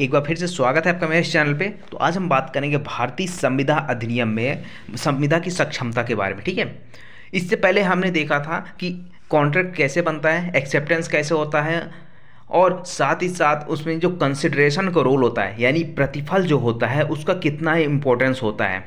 एक बार फिर से स्वागत है आपका मेरे इस चैनल पे तो आज हम बात करेंगे भारतीय संविधा अधिनियम में संविधा की सक्षमता के बारे में ठीक है इससे पहले हमने देखा था कि कॉन्ट्रैक्ट कैसे बनता है एक्सेप्टेंस कैसे होता है और साथ ही साथ उसमें जो कंसिड्रेशन का रोल होता है यानी प्रतिफल जो होता है उसका कितना इम्पोर्टेंस होता है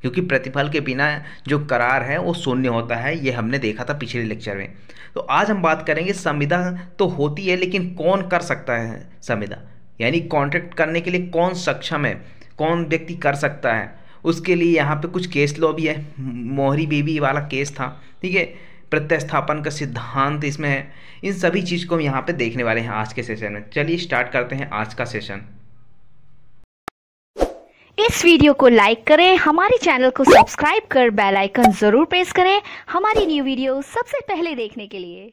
क्योंकि प्रतिफल के बिना जो करार है वो शून्य होता है ये हमने देखा था पिछले लेक्चर में तो आज हम बात करेंगे संविधा तो होती है लेकिन कौन कर सकता है संविधा यानी कॉन्ट्रैक्ट करने के लिए कौन सक्षम है कौन व्यक्ति कर सकता है उसके लिए यहाँ पे कुछ केस लॉ भी है मोहरी बेबी वाला केस था ठीक है प्रत्यस्थापन का सिद्धांत इसमें है इन सभी चीज़ को हम यहाँ पे देखने वाले हैं आज के सेशन में चलिए स्टार्ट करते हैं आज का सेशन इस वीडियो को लाइक करें हमारे चैनल को सब्सक्राइब कर बेल आइकन जरूर प्रेस करें हमारी न्यू वीडियो सबसे पहले देखने के लिए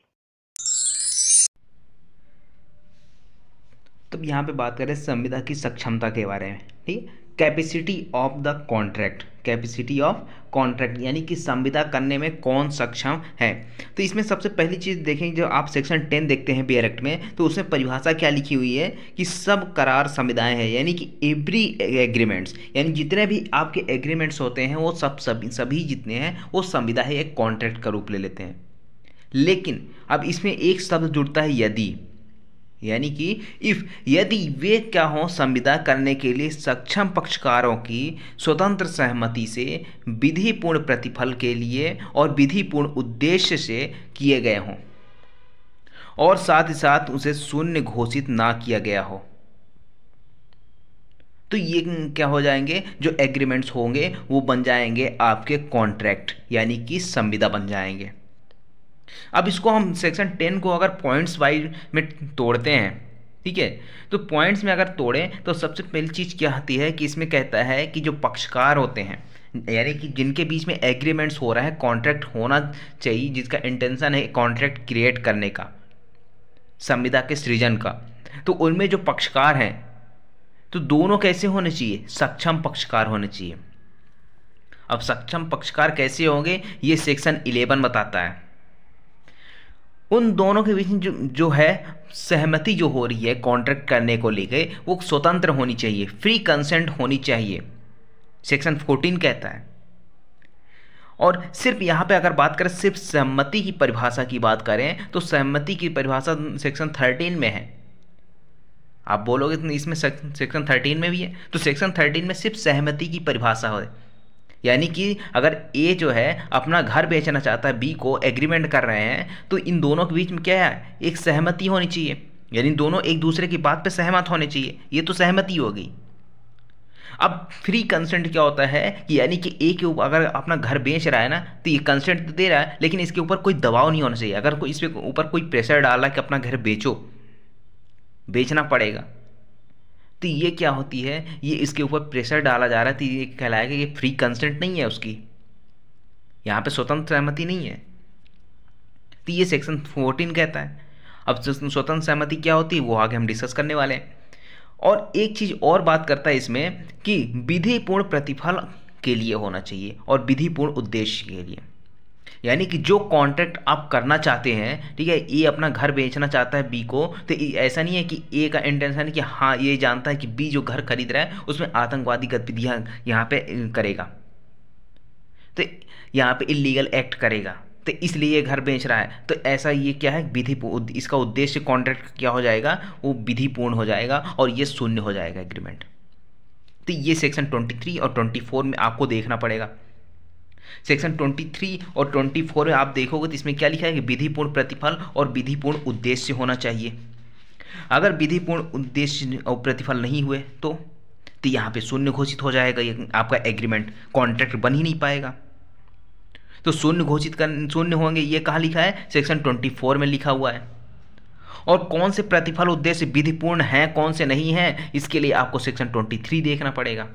तब तो यहाँ पे बात करें संविदा की सक्षमता के बारे में ठीक है capacity of the contract capacity of contract यानी कि संविदा करने में कौन सक्षम है तो इसमें सबसे पहली चीज़ देखें जो आप सेक्शन टेन देखते हैं बी एक्ट में तो उसमें परिभाषा क्या लिखी हुई है कि सब करार संविदाएं हैं यानी कि एवरी एग्रीमेंट्स यानी जितने भी आपके एग्रीमेंट्स होते हैं वो सब सभी सभी जितने हैं वो संविदा है एक कॉन्ट्रैक्ट का रूप ले लेते हैं लेकिन अब इसमें एक शब्द जुड़ता है यदि यानी कि इफ़ यदि वे क्या हो संविदा करने के लिए सक्षम पक्षकारों की स्वतंत्र सहमति से विधिपूर्ण प्रतिफल के लिए और विधिपूर्ण उद्देश्य से किए गए हों और साथ ही साथ उसे शून्य घोषित ना किया गया हो तो ये क्या हो जाएंगे जो एग्रीमेंट्स होंगे वो बन जाएंगे आपके कॉन्ट्रैक्ट यानी कि संविदा बन जाएंगे अब इसको हम सेक्शन टेन को अगर पॉइंट्स वाइज में तोड़ते हैं ठीक है तो पॉइंट्स में अगर तोड़ें तो सबसे पहली चीज़ क्या आती है कि इसमें कहता है कि जो पक्षकार होते हैं यानी कि जिनके बीच में एग्रीमेंट्स हो रहा है कॉन्ट्रैक्ट होना चाहिए जिसका इंटेंशन है कॉन्ट्रैक्ट क्रिएट करने का संविदा के सृजन का तो उनमें जो पक्षकार हैं तो दोनों कैसे होने चाहिए सक्षम पक्षकार होने चाहिए अब सक्षम पक्षकार कैसे होंगे ये सेक्शन इलेवन बताता है उन दोनों के बीच जो जो है सहमति जो हो रही है कॉन्ट्रैक्ट करने को लेकर वो स्वतंत्र होनी चाहिए फ्री कंसेंट होनी चाहिए सेक्शन फोर्टीन कहता है और सिर्फ यहाँ पे अगर बात करें सिर्फ सहमति की परिभाषा की बात करें तो सहमति की परिभाषा सेक्शन थर्टीन में है आप बोलोगे तो इसमें सेक्शन थर्टीन में भी है तो सेक्शन थर्टीन में सिर्फ सहमति की परिभाषा है यानी कि अगर ए जो है अपना घर बेचना चाहता है बी को एग्रीमेंट कर रहे हैं तो इन दोनों के बीच में क्या है एक सहमति होनी चाहिए यानी दोनों एक दूसरे की बात पे सहमत होने चाहिए ये तो सहमति हो गई अब फ्री कंसेंट क्या होता है कि यानी कि ए के ऊपर अगर अपना घर बेच रहा है ना तो ये कंसेंट तो दे रहा है लेकिन इसके ऊपर कोई दबाव नहीं होना चाहिए अगर कोई इसके ऊपर कोई प्रेशर डाल रहा है कि अपना घर बेचो बेचना पड़ेगा तो ये क्या होती है ये इसके ऊपर प्रेशर डाला जा रहा है तो ये कहलाएगा ये फ्री कंसेंट नहीं है उसकी यहाँ पे स्वतंत्र सहमति नहीं है तो ये सेक्शन फोर्टीन कहता है अब स्वतंत्र सहमति क्या होती है वो आगे हम डिस्कस करने वाले हैं और एक चीज़ और बात करता है इसमें कि विधिपूर्ण प्रतिफल के लिए होना चाहिए और विधिपूर्ण उद्देश्य के लिए यानी कि जो कॉन्ट्रैक्ट आप करना चाहते हैं ठीक है ए अपना घर बेचना चाहता है बी को तो ऐसा नहीं है कि ए का इंटेंशन कि हाँ ये जानता है कि बी जो घर खरीद रहा है उसमें आतंकवादी गतिविधियाँ यहाँ पे करेगा तो यहाँ पे इलीगल एक्ट करेगा तो इसलिए ये घर बेच रहा है तो ऐसा ये क्या है विधि इसका उद्देश्य कॉन्ट्रैक्ट क्या हो जाएगा वो विधिपूर्ण हो जाएगा और ये शून्य हो जाएगा एग्रीमेंट तो ये सेक्शन 23 और 24 में आपको देखना पड़ेगा सेक्शन 23 और 24 में आप देखोगे तो इसमें क्या लिखा है कि विधिपूर्ण प्रतिफल और विधिपूर्ण उद्देश्य होना चाहिए अगर विधिपूर्ण उद्देश्य और प्रतिफल नहीं हुए तो तो यहाँ पे शून्य घोषित हो जाएगा ये आपका एग्रीमेंट कॉन्ट्रैक्ट बन ही नहीं पाएगा तो शून्य घोषित कर शून्य होंगे ये कहाँ लिखा है सेक्शन ट्वेंटी फोर में लिखा हुआ है और कौन से प्रतिफल उद्देश्य विधिपूर्ण हैं कौन से नहीं हैं इसके लिए आपको सेक्शन ट्वेंटी थ्री देखना पड़ेगा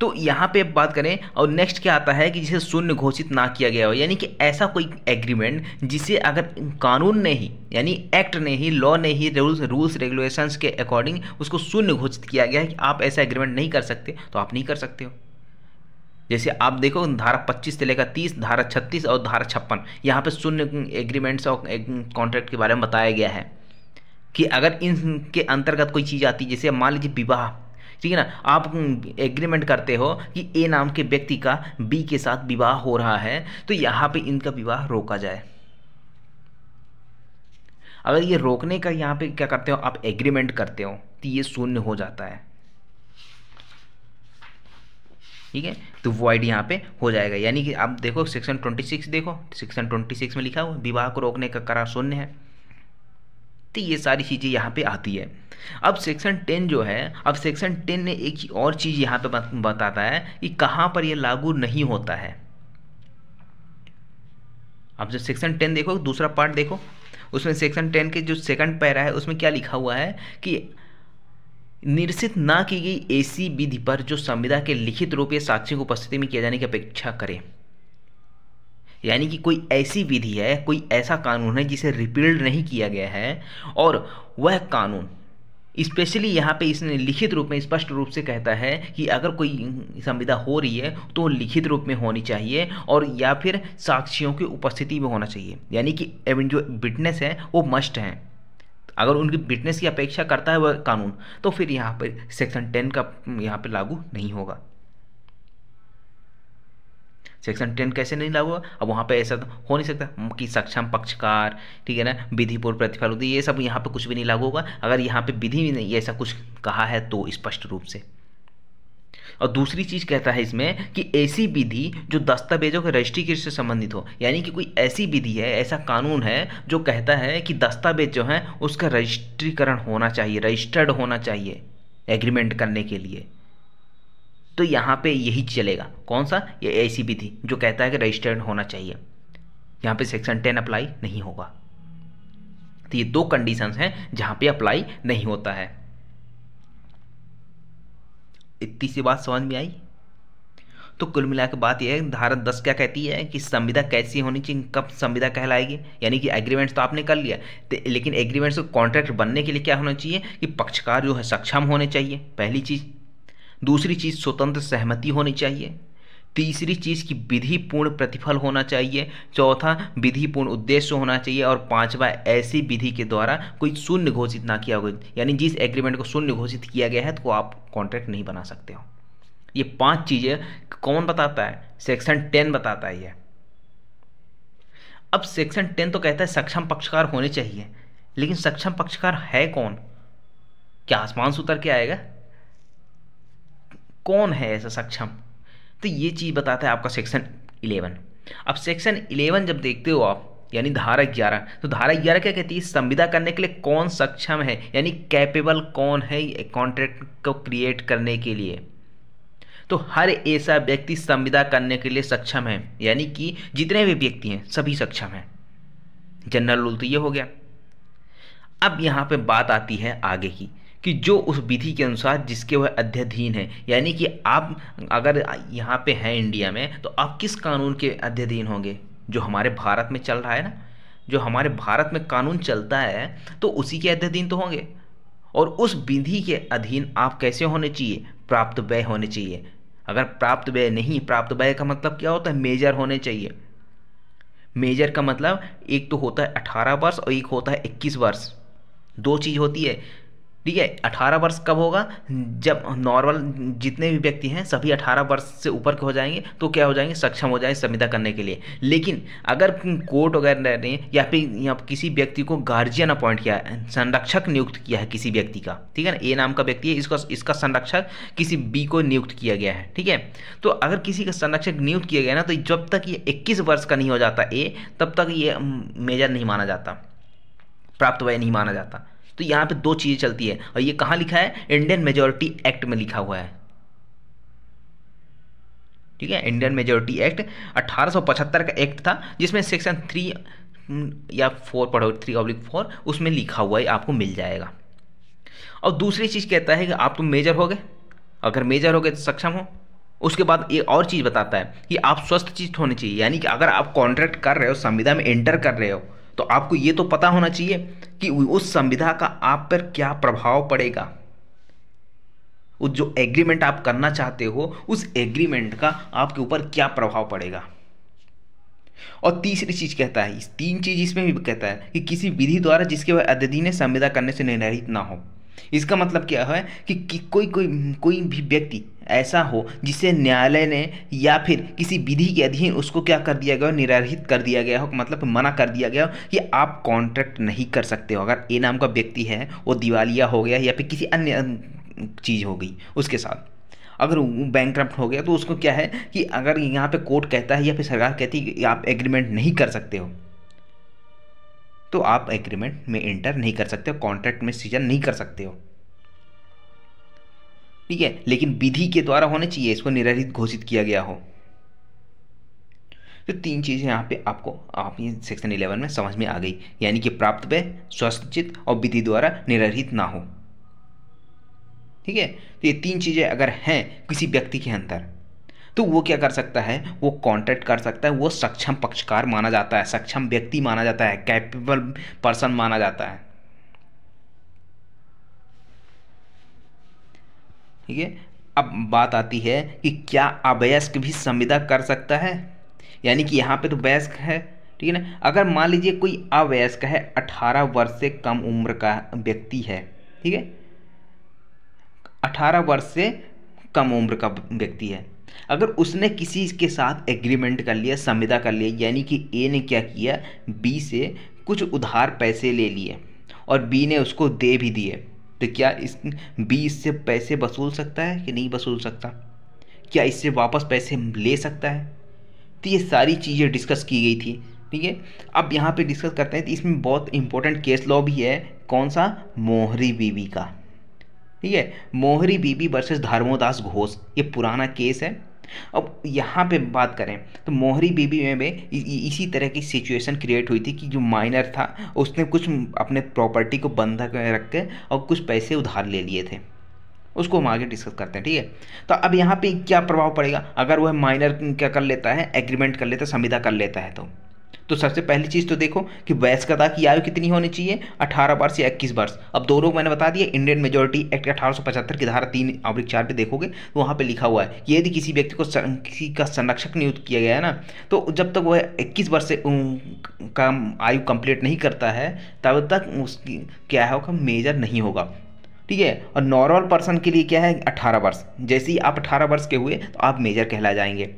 तो यहाँ पे बात करें और नेक्स्ट क्या आता है कि जिसे शून्य घोषित ना किया गया हो यानी कि ऐसा कोई एग्रीमेंट जिसे अगर कानून ने ही यानी एक्ट ने ही लॉ ने ही रूल्स रूल्स रेगुलेशंस के अकॉर्डिंग उसको शून्य घोषित किया गया है कि आप ऐसा एग्रीमेंट नहीं कर सकते तो आप नहीं कर सकते हो जैसे आप देखो धारा 25 से लेकर 30 धारा 36 और धारा छप्पन यहाँ पे शून्य एग्रीमेंट्स और कॉन्ट्रैक्ट के बारे में बताया गया है कि अगर इनके अंतर्गत कोई चीज़ आती जैसे मान लीजिए विवाह ठीक है ना आप एग्रीमेंट करते हो कि ए नाम के व्यक्ति का बी के साथ विवाह हो रहा है तो यहाँ पे इनका विवाह रोका जाए अगर ये रोकने का यहाँ पे क्या करते हो आप एग्रीमेंट करते हो तो ये शून्य हो जाता है ठीक है तो वॉइड यहाँ पे हो जाएगा यानी कि आप देखो सेक्शन ट्वेंटी सिक्स देखो सेक्शन ट्वेंटी सिक्स में लिखा हुआ विवाह को रोकने का करार शून्य है तो ये सारी चीज़ें यहाँ पे आती है अब सेक्शन टेन जो है अब सेक्शन टेन ने एक और चीज़ यहाँ पे बताता है कि कहाँ पर यह लागू नहीं होता है अब जब सेक्शन टेन देखो दूसरा पार्ट देखो उसमें सेक्शन टेन के जो सेकंड पैरा है उसमें क्या लिखा हुआ है कि निरसित ना की गई ऐसी विधि पर जो संविदा के लिखित रूप या साक्षी को उपस्थिति में किया जाने की अपेक्षा करें यानी कि कोई ऐसी विधि है कोई ऐसा कानून है जिसे रिपील्ड नहीं किया गया है और वह कानून स्पेशली यहाँ पे इसने लिखित रूप में स्पष्ट रूप से कहता है कि अगर कोई संविदा हो रही है तो लिखित रूप में होनी चाहिए और या फिर साक्षियों की उपस्थिति में होना चाहिए यानी कि जो विटनेस है वो मस्ट हैं अगर उनकी विटनेस की अपेक्षा करता है वह कानून तो फिर यहाँ पर सेक्शन टेन का यहाँ पर लागू नहीं होगा सेक्शन टेन कैसे नहीं लागू हुआ अब वहाँ पर ऐसा तो हो नहीं सकता कि सक्षम पक्षकार ठीक है ना पूर्व प्रतिफल होती ये सब यहाँ पर कुछ भी नहीं लागू होगा अगर यहाँ पर विधि भी नहीं ऐसा कुछ कहा है तो स्पष्ट रूप से और दूसरी चीज़ कहता है इसमें कि ऐसी विधि जो दस्तावेजों के रजिस्ट्री से संबंधित हो यानी कि कोई ऐसी विधि है ऐसा कानून है जो कहता है कि दस्तावेज जो हैं उसका रजिस्ट्रीकरण होना चाहिए रजिस्टर्ड होना चाहिए एग्रीमेंट करने के लिए तो यहाँ पे यही चलेगा कौन सा ये ए थी जो कहता है कि रजिस्टर्ड होना चाहिए यहाँ पे सेक्शन टेन अप्लाई नहीं होगा तो ये दो कंडीशंस हैं जहाँ पे अप्लाई नहीं होता है इतनी सी बात समझ में आई तो कुल मिला के बात यह है धारा दस क्या कहती है कि संविदा कैसी होनी चाहिए कब संविदा कहलाएगी यानी कि एग्रीमेंट्स तो आपने कर लिया लेकिन एग्रीमेंट्स को कॉन्ट्रैक्ट बनने के लिए क्या होना चाहिए कि पक्षकार जो है सक्षम होने चाहिए पहली चीज़ दूसरी चीज़ स्वतंत्र सहमति होनी चाहिए तीसरी चीज़ की विधिपूर्ण प्रतिफल होना चाहिए चौथा विधिपूर्ण उद्देश्य होना चाहिए और पांचवा ऐसी विधि के द्वारा कोई शून्य घोषित ना किया गया यानी जिस एग्रीमेंट को शून्य घोषित किया गया है तो आप कॉन्ट्रैक्ट नहीं बना सकते हो ये पांच चीज़ें कौन बताता है सेक्शन टेन बताता है ये अब सेक्शन टेन तो कहता है सक्षम पक्षकार होने चाहिए लेकिन सक्षम पक्षकार है कौन क्या आसमान से उतर के आएगा कौन है ऐसा सक्षम तो ये चीज़ बताता है आपका सेक्शन इलेवन अब सेक्शन इलेवन जब देखते हो आप यानी धारा ग्यारह तो धारा ग्यारह क्या कहती है संविदा करने के लिए कौन सक्षम है यानी कैपेबल कौन है कॉन्ट्रैक्ट को क्रिएट करने के लिए तो हर ऐसा व्यक्ति संविदा करने के लिए सक्षम है यानी कि जितने भी व्यक्ति हैं सभी सक्षम हैं जनरल रूल तो ये हो गया अब यहाँ पे बात आती है आगे की कि जो उस विधि के अनुसार जिसके वह अध्यधीन है यानी कि आप अगर यहाँ पे हैं इंडिया में तो आप किस कानून के अध्यधीन होंगे जो हमारे भारत में चल रहा है ना जो हमारे भारत में कानून चलता है तो उसी के अध्यधीन तो होंगे और उस विधि के अधीन आप कैसे होने चाहिए प्राप्त व्यय होने चाहिए अगर प्राप्त व्यय नहीं प्राप्त व्यय का मतलब क्या होता है मेजर होने चाहिए मेजर का मतलब एक तो होता है अठारह वर्ष और एक होता है इक्कीस वर्ष दो चीज़ होती है ठीक है अठारह वर्ष कब होगा जब नॉर्मल जितने भी व्यक्ति हैं सभी अठारह वर्ष से ऊपर के हो जाएंगे तो क्या हो जाएंगे सक्षम हो जाएंगे संविदा करने के लिए लेकिन अगर कोर्ट वगैरह ने या फिर या किसी व्यक्ति को गार्जियन अपॉइंट किया है संरक्षक नियुक्त किया है किसी व्यक्ति का ठीक है ना ए नाम का व्यक्ति है इसको इसका संरक्षक किसी बी को नियुक्त किया गया है ठीक है तो अगर किसी का संरक्षक नियुक्त किया गया ना तो जब तक ये इक्कीस वर्ष का नहीं हो जाता ए तब तक ये मेजर नहीं माना जाता प्राप्त वय नहीं माना जाता तो यहां पे दो चीज़ें चलती है और ये कहाँ लिखा है इंडियन मेजोरिटी एक्ट में लिखा हुआ है ठीक है इंडियन मेजोरिटी एक्ट 1875 का एक्ट था जिसमें सेक्शन थ्री mm, या फोर पढ़ो थ्री ऑब्लिक फोर उसमें लिखा हुआ है आपको मिल जाएगा और दूसरी चीज़ कहता है कि आप तुम तो मेजर हो गए अगर मेजर हो गए तो सक्षम हो उसके बाद ये और चीज़ बताता है कि आप स्वस्थ चीज होनी चाहिए यानी कि अगर आप कॉन्ट्रैक्ट कर रहे हो संविधा में एंटर कर रहे हो तो आपको ये तो पता होना चाहिए कि उस संविधा का आप पर क्या प्रभाव पड़ेगा उस जो एग्रीमेंट आप करना चाहते हो उस एग्रीमेंट का आपके ऊपर क्या प्रभाव पड़ेगा और तीसरी चीज कहता है तीन चीज इसमें भी कहता है कि किसी विधि द्वारा जिसके अधीन संविदा करने से निर्धारित ना हो इसका मतलब क्या है कि, कि कोई कोई कोई भी व्यक्ति ऐसा हो जिसे न्यायालय ने या फिर किसी विधि के अधीन उसको क्या कर दिया गया हो निराहित कर दिया गया हो मतलब मना कर दिया गया हो कि आप कॉन्ट्रैक्ट नहीं कर सकते हो अगर ए नाम का व्यक्ति है वो दिवालिया हो गया या फिर किसी अन्य चीज़ हो गई उसके साथ अगर बैंक हो गया तो उसको क्या है कि अगर यहाँ पे कोर्ट कहता है या फिर सरकार कहती है कि आप एग्रीमेंट नहीं कर सकते हो तो आप एग्रीमेंट में एंटर नहीं कर सकते हो कॉन्ट्रैक्ट में सीजन नहीं कर सकते हो ठीक है लेकिन विधि के द्वारा होने चाहिए इसको निरहित घोषित किया गया हो तो तीन चीज़ें यहाँ पे आपको आप ये सेक्शन इलेवन में समझ में आ गई यानी कि प्राप्त पे स्वस्थित और विधि द्वारा निरहित ना हो ठीक है तो ये तीन चीज़ें अगर हैं किसी व्यक्ति के अंदर तो वो क्या कर सकता है वो कॉन्ट्रैक्ट कर सकता है वो सक्षम पक्षकार माना जाता है सक्षम व्यक्ति माना जाता है कैपेबल पर्सन माना जाता है ठीक है अब बात आती है कि क्या अवयस्क भी संविदा कर सकता है यानी कि यहाँ पे तो वयस्क है ठीक है ना अगर मान लीजिए कोई अवयस्क है अठारह वर्ष से कम उम्र का व्यक्ति है ठीक है अठारह वर्ष से कम उम्र का व्यक्ति है अगर उसने किसी के साथ एग्रीमेंट कर लिया संविदा कर लिया यानी कि ए ने क्या किया बी से कुछ उधार पैसे ले लिए और बी ने उसको दे भी दिए तो क्या इस बी इससे पैसे वसूल सकता है कि नहीं वसूल सकता क्या इससे वापस पैसे ले सकता है तो ये सारी चीज़ें डिस्कस की गई थी ठीक है अब यहाँ पे डिस्कस करते हैं तो इसमें बहुत इंपॉर्टेंट केस लॉ भी है कौन सा मोहरी बीवी का ठीक है मोहरी बीबी वर्सेस धर्मोदास घोष ये पुराना केस है अब यहाँ पे बात करें तो मोहरी बीबी में भी इसी तरह की सिचुएशन क्रिएट हुई थी कि जो माइनर था उसने कुछ अपने प्रॉपर्टी को बंधक रख के और कुछ पैसे उधार ले लिए थे उसको हम आगे डिस्कस करते हैं ठीक है तो अब यहाँ पे क्या प्रभाव पड़ेगा अगर वह माइनर क्या कर लेता है एग्रीमेंट कर लेता है संविदा कर लेता है तो तो सबसे पहली चीज़ तो देखो कि वयस्कता की आयु कितनी होनी चाहिए अठारह वर्ष या इक्कीस वर्ष अब दोनों मैंने बता दिया इंडियन मेजोरिटी एक्ट अठारह की धारा तीन आवृत चार पे देखोगे तो वहाँ पे लिखा हुआ है कि यदि किसी व्यक्ति को किसी का संरक्षक नियुक्त किया गया है ना तो जब तक वह इक्कीस वर्ष से का आयु कंप्लीट नहीं करता है तब तक उसकी क्या होगा मेजर नहीं होगा ठीक है और नॉर्मल पर्सन के लिए क्या है अठारह वर्ष जैसे ही आप अठारह वर्ष के हुए तो आप मेजर कहला जाएंगे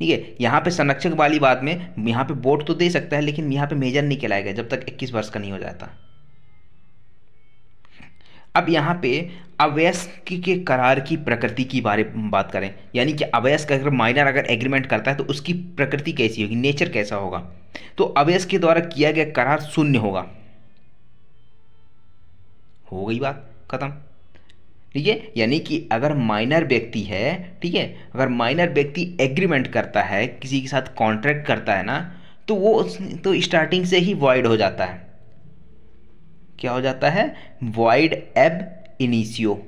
ठीक है यहाँ पे संरक्षक वाली बात में यहाँ पे वोट तो दे सकता है लेकिन यहाँ पे मेजर नहीं गया जब तक 21 वर्ष का नहीं हो जाता अब यहाँ पे अवयस्क के करार की प्रकृति की बारे बात करें यानी कि अवयस्क अगर माइनर अगर एग्रीमेंट करता है तो उसकी प्रकृति कैसी होगी नेचर कैसा होगा तो अवयस्क के द्वारा किया गया करार शून्य होगा हो गई बात खत्म ठीक है यानी कि अगर माइनर व्यक्ति है ठीक है अगर माइनर व्यक्ति एग्रीमेंट करता है किसी के साथ कॉन्ट्रैक्ट करता है ना तो वो तो स्टार्टिंग से ही वॉइड हो जाता है क्या हो जाता है वॉइड एब इनिशियो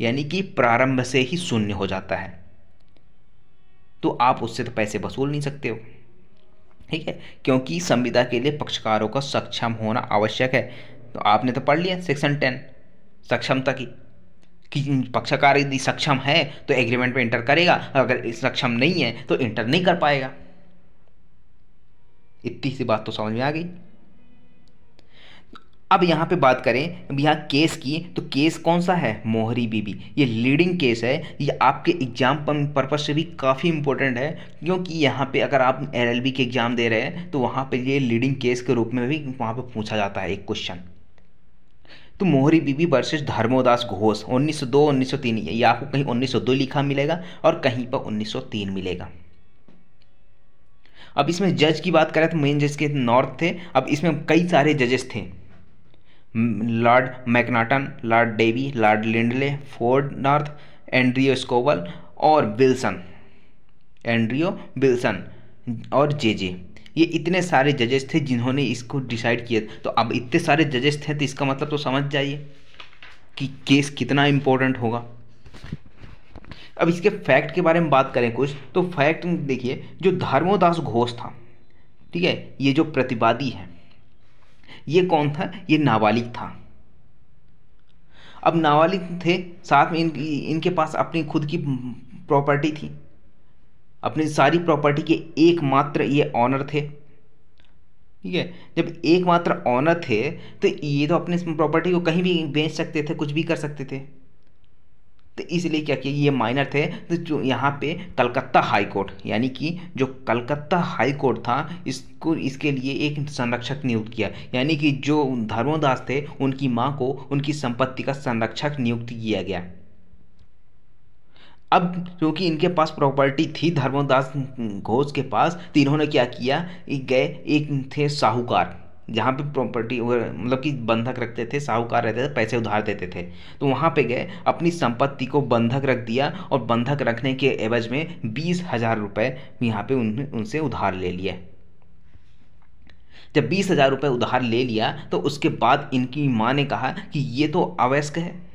यानी कि प्रारंभ से ही शून्य हो जाता है तो आप उससे तो पैसे वसूल नहीं सकते हो ठीक है क्योंकि संविदा के लिए पक्षकारों का सक्षम होना आवश्यक है तो आपने तो पढ़ लिया सेक्शन टेन सक्षमता की कि पक्षकार यदि सक्षम है तो एग्रीमेंट में इंटर करेगा अगर सक्षम नहीं है तो इंटर नहीं कर पाएगा इतनी सी बात तो समझ में आ गई अब यहाँ पे बात करें अब यहाँ केस की तो केस कौन सा है मोहरी बीबी ये लीडिंग केस है ये आपके एग्जाम पर्पज से भी काफ़ी इंपॉर्टेंट है क्योंकि यहाँ पे अगर आप एलएलबी के एग्ज़ाम दे रहे हैं तो वहाँ पे ये लीडिंग केस के रूप में भी वहाँ पे पूछा जाता है एक क्वेश्चन तो मोहरी बीबी वर्सेज धर्मोदास घोष 1902 1903 ये आपको कहीं 1902 लिखा मिलेगा और कहीं पर 1903 मिलेगा अब इसमें जज की बात करें तो मेन जज के नॉर्थ थे अब इसमें कई सारे जजेस थे lord Macnaghten lord Davey lord Lindley Ford North Andrew Scoble और विल्सन एंड्रियो विल्सन और जे जे ये इतने सारे जजेस थे जिन्होंने इसको डिसाइड किया तो अब इतने सारे जजेस थे तो इसका मतलब तो समझ जाइए कि केस कितना इम्पोर्टेंट होगा अब इसके फैक्ट के बारे में बात करें कुछ तो फैक्ट देखिए जो धर्मोदास घोष था ठीक है ये जो प्रतिवादी है ये कौन था ये नाबालिग था अब नाबालिग थे साथ में इन इनके पास अपनी खुद की प्रॉपर्टी थी अपनी सारी प्रॉपर्टी के एकमात्र ये ऑनर थे ठीक है जब एकमात्र ऑनर थे तो ये तो अपने प्रॉपर्टी को कहीं भी बेच सकते थे कुछ भी कर सकते थे तो इसलिए क्या किया ये माइनर थे तो जो यहाँ पे कलकत्ता हाई कोर्ट यानी कि जो कलकत्ता हाई कोर्ट था इसको इसके लिए एक संरक्षक नियुक्त किया यानी कि जो धर्मोदास थे उनकी माँ को उनकी संपत्ति का संरक्षक नियुक्त किया गया अब क्योंकि इनके पास प्रॉपर्टी थी धर्मदास घोष के पास तो इन्होंने क्या किया गए एक थे साहूकार जहाँ पे प्रॉपर्टी मतलब कि बंधक रखते थे साहूकार रहते थे पैसे उधार देते थे तो वहाँ पे गए अपनी संपत्ति को बंधक रख दिया और बंधक रखने के एवज में बीस हज़ार रुपये यहाँ पर उन उनसे उधार ले लिया जब बीस हज़ार रुपये उधार ले लिया तो उसके बाद इनकी माँ ने कहा कि ये तो अवैस्क है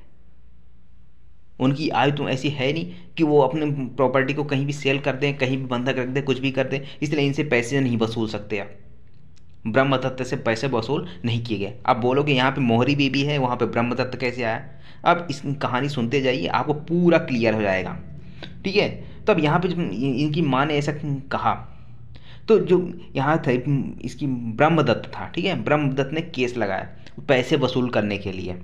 उनकी आयु तो ऐसी है नहीं कि वो अपने प्रॉपर्टी को कहीं भी सेल कर दें कहीं भी बंधक रख दें कुछ भी कर दें इसलिए इनसे पैसे नहीं वसूल सकते आप ब्रह्म तत्व से पैसे वसूल नहीं किए गए आप बोलोगे यहाँ पे मोहरी बेबी है वहाँ पे ब्रह्म तत्व कैसे आया अब इस कहानी सुनते जाइए आपको पूरा क्लियर हो जाएगा ठीक है तो अब यहाँ पर इनकी माँ ने ऐसा कहा तो जो यहाँ था इसकी ब्रह्मदत्त था ठीक है ब्रह्मदत्त ने केस लगाया पैसे वसूल करने के लिए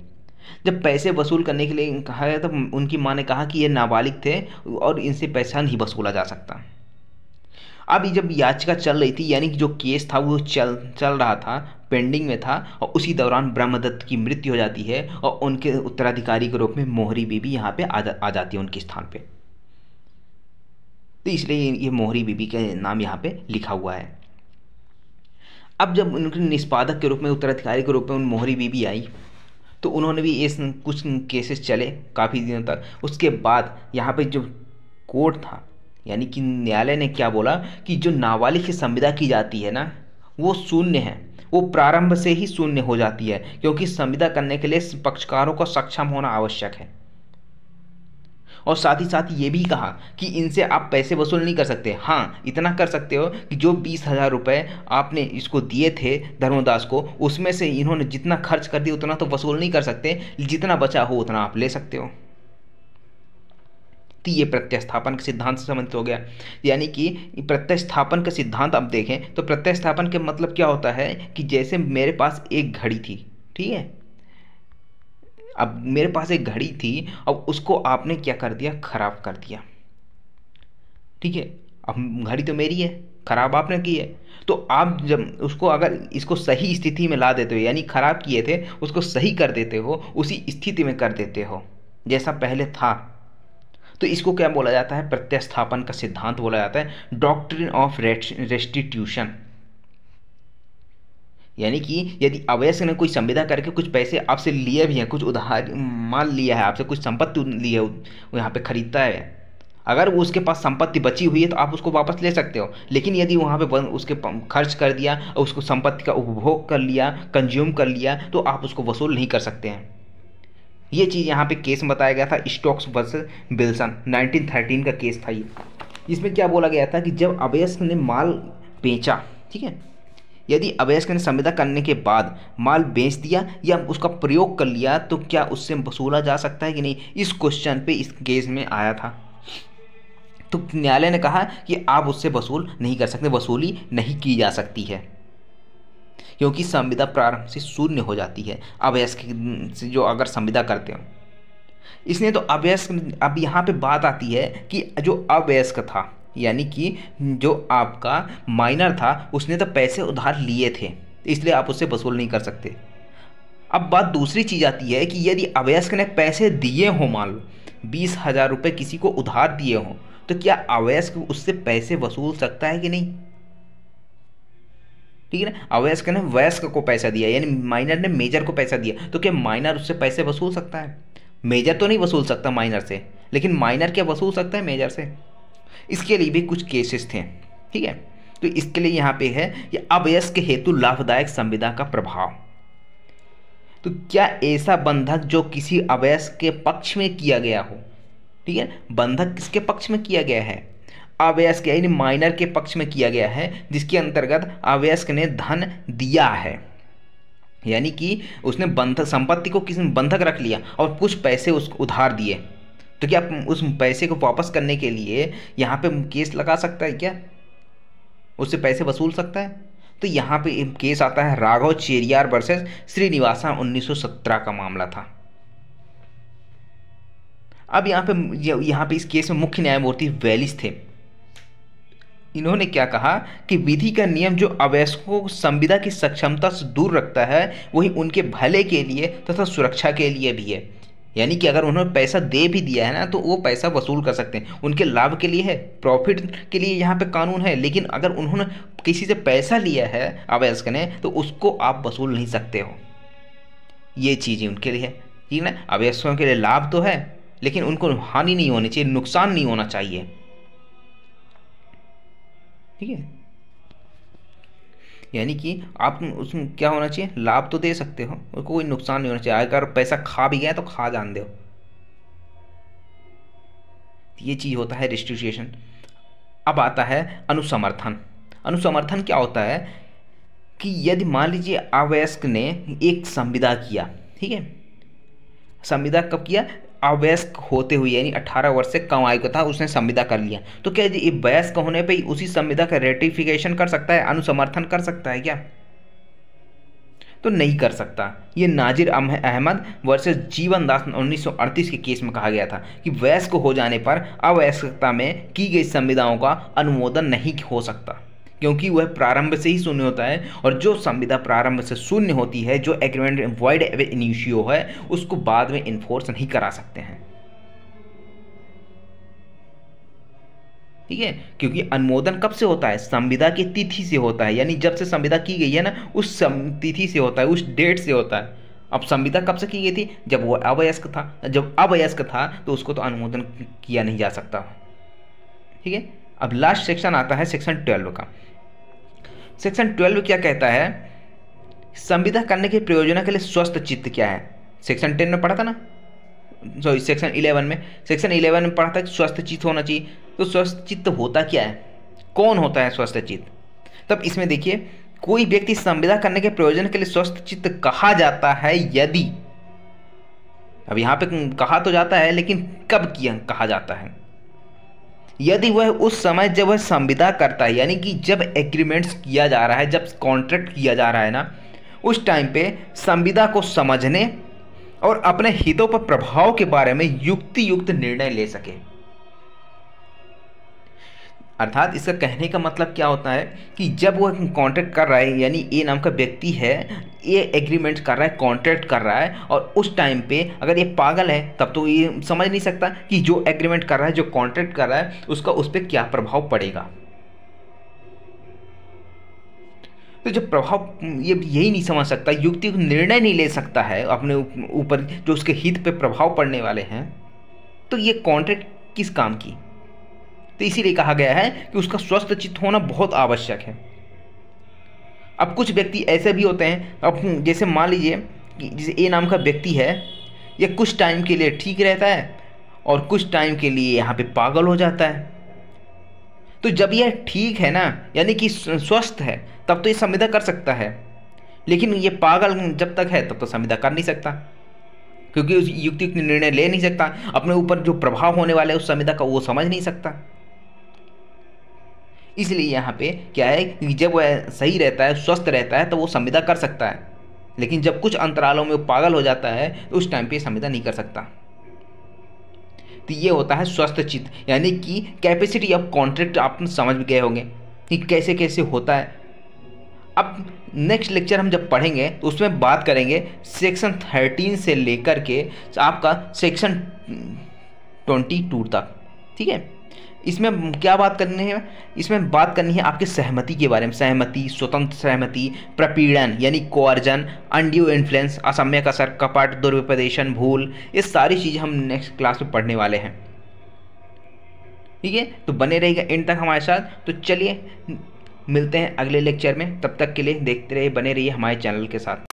जब पैसे वसूल करने के लिए कहा गया तो उनकी माँ ने कहा कि ये नाबालिग थे और इनसे पैसा नहीं वसूला जा सकता अब जब याचिका चल रही थी यानी कि जो केस था वो चल चल रहा था पेंडिंग में था और उसी दौरान ब्रह्मदत्त की मृत्यु हो जाती है और उनके उत्तराधिकारी के रूप में मोहरी बीबी यहाँ पे आ, जा, आ जाती है उनके स्थान पे तो इसलिए ये मोहरी बीबी के नाम यहाँ पे लिखा हुआ है अब जब उनके निष्पादक के रूप में उत्तराधिकारी के रूप में उन मोहरी बीबी आई तो उन्होंने भी ये कुछ केसेस चले काफ़ी दिनों तक उसके बाद यहाँ पे जो कोर्ट था यानी कि न्यायालय ने क्या बोला कि जो नाबालिग की संविदा की जाती है ना वो शून्य है वो प्रारंभ से ही शून्य हो जाती है क्योंकि संविदा करने के लिए पक्षकारों का सक्षम होना आवश्यक है और साथ ही साथ ये भी कहा कि इनसे आप पैसे वसूल नहीं कर सकते हाँ इतना कर सकते हो कि जो बीस हज़ार रुपये आपने इसको दिए थे धर्मदास को उसमें से इन्होंने जितना खर्च कर दिया उतना तो वसूल नहीं कर सकते जितना बचा हो उतना आप ले सकते हो तो ये प्रत्यस्थापन के सिद्धांत से संबंधित हो गया यानी कि प्रत्यस्थापन का सिद्धांत आप देखें तो प्रत्यस्थापन के मतलब क्या होता है कि जैसे मेरे पास एक घड़ी थी ठीक है अब मेरे पास एक घड़ी थी अब उसको आपने क्या कर दिया ख़राब कर दिया ठीक है अब घड़ी तो मेरी है ख़राब आपने की है तो आप जब उसको अगर इसको सही स्थिति में ला देते हो यानी ख़राब किए थे उसको सही कर देते हो उसी स्थिति में कर देते हो जैसा पहले था तो इसको क्या बोला जाता है प्रत्यस्थापन का सिद्धांत बोला जाता है डॉक्ट्रिन ऑफ रेस्टिट्यूशन यानी कि यदि अवयस्क ने कोई संविदा करके कुछ पैसे आपसे लिए भी हैं कुछ उधार माल लिया है आपसे कुछ संपत्ति ली है वो यहाँ पर खरीदता है अगर वो उसके पास संपत्ति बची हुई है तो आप उसको वापस ले सकते हो लेकिन यदि वहाँ पे उसके खर्च कर दिया और उसको संपत्ति का उपभोग कर लिया कंज्यूम कर लिया तो आप उसको वसूल नहीं कर सकते हैं ये चीज़ यहाँ पे केस में बताया गया था स्टॉक्स वर्स बिल्सन 1913 का केस था ये इसमें क्या बोला गया था कि जब अवयस्क ने माल बेचा ठीक है यदि अवयस्क ने संविदा करने के बाद माल बेच दिया या उसका प्रयोग कर लिया तो क्या उससे वसूला जा सकता है कि नहीं इस क्वेश्चन पे इस केस में आया था तो न्यायालय ने कहा कि आप उससे वसूल नहीं कर सकते वसूली नहीं की जा सकती है क्योंकि संविदा प्रारंभ से शून्य हो जाती है अवयस्क से जो अगर संविदा करते हो इसलिए तो अवयस्क अब यहाँ पे बात आती है कि जो अवयस्क था यानी कि जो आपका माइनर था उसने तो पैसे उधार लिए थे इसलिए आप उससे वसूल नहीं कर सकते अब बात दूसरी चीज़ आती है कि यदि अवयस्क ने पैसे दिए हों मान लो बीस हज़ार रुपये किसी को उधार दिए हों तो क्या अवयस्क उससे पैसे वसूल सकता है कि नहीं ठीक है ना अवयस्क ने वयस्क को पैसा दिया यानी माइनर ने मेजर को पैसा दिया तो क्या माइनर उससे पैसे वसूल सकता है मेजर तो नहीं वसूल सकता माइनर से लेकिन माइनर क्या वसूल सकता है मेजर से इसके लिए भी कुछ केसेस थे ठीक है तो इसके लिए यहाँ पे है कि अवयस्क हेतु लाभदायक संविदा का प्रभाव तो क्या ऐसा बंधक जो किसी अवयस्क के पक्ष में किया गया हो ठीक है बंधक किसके पक्ष में किया गया है अवयस्क यानी माइनर के पक्ष में किया गया है जिसके अंतर्गत अवयस्क ने धन दिया है यानी कि उसने बंधक संपत्ति को किसी बंधक रख लिया और कुछ पैसे उसको उधार दिए तो क्या उस पैसे को वापस करने के लिए यहाँ पे केस लगा सकता है क्या उससे पैसे वसूल सकता है तो यहाँ पे केस आता है राघव चेरियार वर्सेस श्रीनिवासा 1917 का मामला था अब यहाँ पे यहाँ पे इस केस में मुख्य न्यायमूर्ति वेलिस थे इन्होंने क्या कहा कि विधि का नियम जो अवयस्कों को संविदा की सक्षमता से दूर रखता है वही उनके भले के लिए तथा सुरक्षा के लिए भी है यानी कि अगर उन्होंने पैसा दे भी दिया है ना तो वो पैसा वसूल कर सकते हैं उनके लाभ के लिए है प्रॉफिट के लिए यहाँ पे कानून है लेकिन अगर उन्होंने किसी से पैसा लिया है अवयस्क ने तो उसको आप वसूल नहीं सकते हो ये चीज़ें उनके लिए ठीक ना अवयस्कों के लिए लाभ तो है लेकिन उनको हानि नहीं होनी चाहिए नुकसान नहीं होना चाहिए ठीक है यानी कि आप उसमें क्या होना चाहिए लाभ तो दे सकते हो उसको कोई नुकसान नहीं होना चाहिए अगर पैसा खा भी गया तो खा जान दो ये चीज़ होता है रिस्टिट्यूशन अब आता है अनुसमर्थन अनुसमर्थन क्या होता है कि यदि मान लीजिए अवयस्क ने एक संविदा किया ठीक है संविदा कब किया अवयस्क होते हुए यानी 18 वर्ष से कम आयु का था उसने संविदा कर लिया तो क्या ये वयस्क होने पर उसी संविदा का रेटिफिकेशन कर सकता है अनुसमर्थन कर सकता है क्या तो नहीं कर सकता ये नाजिर अहमद वर्सेस जीवन दास उन्नीस के केस में कहा गया था कि वयस्क हो जाने पर अवयस्कता में की गई संविदाओं का अनुमोदन नहीं हो सकता क्योंकि वह प्रारंभ से ही शून्य होता है और जो संविदा प्रारंभ से शून्य होती है जो एग्रीमेंट वॉइड इनिशियो है उसको बाद में इन्फोर्स नहीं करा सकते हैं ठीक है क्योंकि अनुमोदन कब से होता है संविदा की तिथि से होता है यानी जब से संविदा की गई है ना उस तिथि से होता है उस डेट से होता है अब संविदा कब से की गई थी जब वो अवयस्क था जब अवयस्क था तो उसको तो अनुमोदन किया नहीं जा सकता ठीक है अब लास्ट सेक्शन आता है सेक्शन ट्वेल्व का सेक्शन ट्वेल्व क्या कहता है संविदा करने के प्रयोजन के लिए स्वस्थ चित्त क्या है सेक्शन टेन में पढ़ा था ना सॉरी सेक्शन इलेवन में सेक्शन इलेवन में पढ़ा था कि स्वस्थ चित्त होना चाहिए तो स्वस्थ चित्त होता क्या है कौन होता है स्वस्थ चित्त तब इसमें देखिए कोई व्यक्ति संविदा करने के प्रयोजन के लिए स्वस्थ चित्त कहा जाता है यदि अब यहाँ पे कहा तो जाता है लेकिन कब किया कहा जाता है यदि वह उस समय जब वह संविदा करता है यानी कि जब एग्रीमेंट्स किया जा रहा है जब कॉन्ट्रैक्ट किया जा रहा है ना उस टाइम पे संविदा को समझने और अपने हितों पर प्रभाव के बारे में युक्ति युक्त निर्णय ले सके अर्थात इसका कहने का मतलब क्या होता है कि जब वो कॉन्ट्रैक्ट कर रहा है यानी ए नाम का व्यक्ति है ये एग्रीमेंट कर रहा है कॉन्ट्रैक्ट कर रहा है और उस टाइम पे अगर ये पागल है तब तो ये समझ नहीं सकता कि जो एग्रीमेंट कर रहा है जो कॉन्ट्रैक्ट कर रहा है उसका उस पर क्या प्रभाव पड़ेगा तो जब प्रभाव ये यही नहीं समझ सकता युक्ति निर्णय नहीं ले सकता है अपने ऊपर जो उसके हित पर प्रभाव पड़ने वाले हैं तो ये कॉन्ट्रैक्ट किस काम की तो इसीलिए कहा गया है कि उसका स्वस्थ चित्त होना बहुत आवश्यक है अब कुछ व्यक्ति ऐसे भी होते हैं अब जैसे मान लीजिए कि जैसे ए नाम का व्यक्ति है यह कुछ टाइम के लिए ठीक रहता है और कुछ टाइम के लिए यहाँ पे पागल हो जाता है तो जब यह ठीक है ना यानी कि स्वस्थ है तब तो ये संविदा कर सकता है लेकिन ये पागल जब तक है तब तो संविदा कर नहीं सकता क्योंकि उस युक्ति निर्णय ले नहीं सकता अपने ऊपर जो प्रभाव होने वाला है उस संविदा का वो समझ नहीं सकता इसलिए यहाँ पे क्या है कि जब वह सही रहता है स्वस्थ रहता है तो वो संविदा कर सकता है लेकिन जब कुछ अंतरालों में वो पागल हो जाता है तो उस टाइम पे संविदा नहीं कर सकता तो ये होता है स्वस्थ चित्त यानी कि कैपेसिटी ऑफ कॉन्ट्रैक्ट आप समझ गए होंगे कि कैसे कैसे होता है अब नेक्स्ट लेक्चर हम जब पढ़ेंगे तो उसमें बात करेंगे सेक्शन थर्टीन से लेकर के आपका सेक्शन ट्वेंटी टू तक ठीक है इसमें क्या बात करनी है इसमें बात करनी है आपकी सहमति के बारे में सहमति स्वतंत्र सहमति प्रपीड़न यानी कोअर्जन अंडियो इन्फ्लुएंस असम्यक असर कपट दुर्विपदेशन भूल ये सारी चीज़ें हम नेक्स्ट क्लास में पढ़ने वाले हैं ठीक है तो बने रहेगा एंड तक हमारे साथ तो चलिए मिलते हैं अगले लेक्चर में तब तक के लिए देखते रहिए बने रहिए हमारे चैनल के साथ